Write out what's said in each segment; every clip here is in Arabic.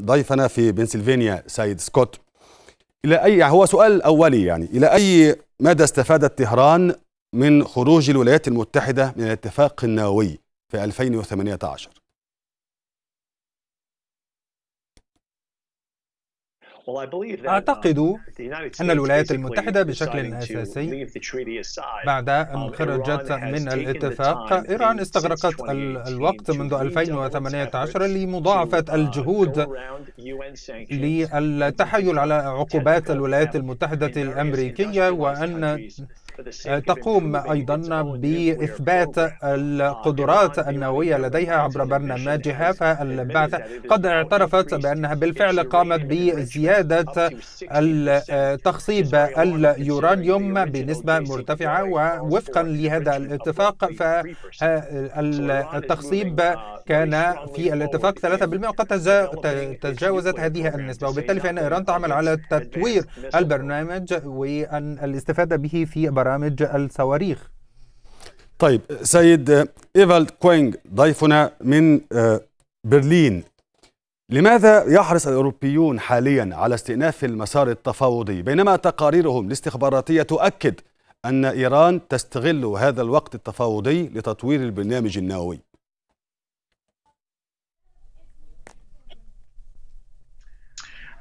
ضيفنا في بنسلفانيا سيد سكوت إلى أي هو سؤال أولي يعني إلى أي مدى استفادت طهران من خروج الولايات المتحدة من الاتفاق النووي في 2018 أعتقد um, أن الولايات المتحدة بشكل أساسي بعد أن um, خرجت من الاتفاق إيران استغرقت الوقت منذ 2018 لمضاعفة uh, الجهود للتحايل على عقوبات الولايات المتحدة الأمريكية وأن تقوم أيضا بإثبات القدرات النووية لديها عبر برنامجها فالبعثة قد اعترفت بأنها بالفعل قامت بزيادة تخصيب اليورانيوم بنسبة مرتفعة ووفقا لهذا الاتفاق فالتخصيب كان في الاتفاق 3% وقد تجاوزت هذه النسبة وبالتالي فإن إيران تعمل على تطوير البرنامج وأن الاستفادة به في برنامج برامج الصواريخ طيب سيد إيفالد كوينغ ضيفنا من آه، برلين لماذا يحرص الأوروبيون حاليا على استئناف المسار التفاوضي بينما تقاريرهم الاستخباراتية تؤكد أن إيران تستغل هذا الوقت التفاوضي لتطوير البرنامج النووي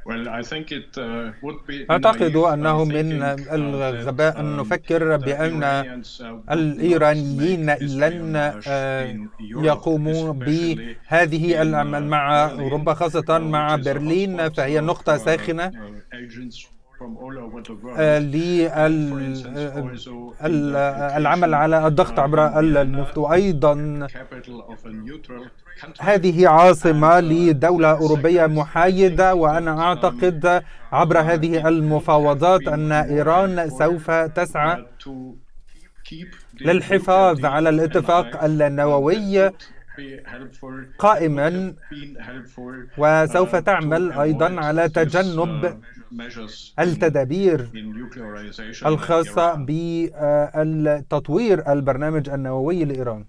Uh, أعتقد أنه من uh, الغباء أن um, نفكر بأن uh, الإيرانيين لن يقوموا بهذه الأعمال مع أوروبا خاصة مع برلين فهي نقطة ساخنة آه، للعمل آه، آه، على الضغط عبر النفط وأيضا هذه عاصمة uh, لدولة أوروبية محايدة وأنا أعتقد عبر هذه المفاوضات أن إيران سوف تسعى للحفاظ على الاتفاق النووي قائما وسوف تعمل أيضا على تجنب التدابير الخاصة بتطوير البرنامج النووي لإيران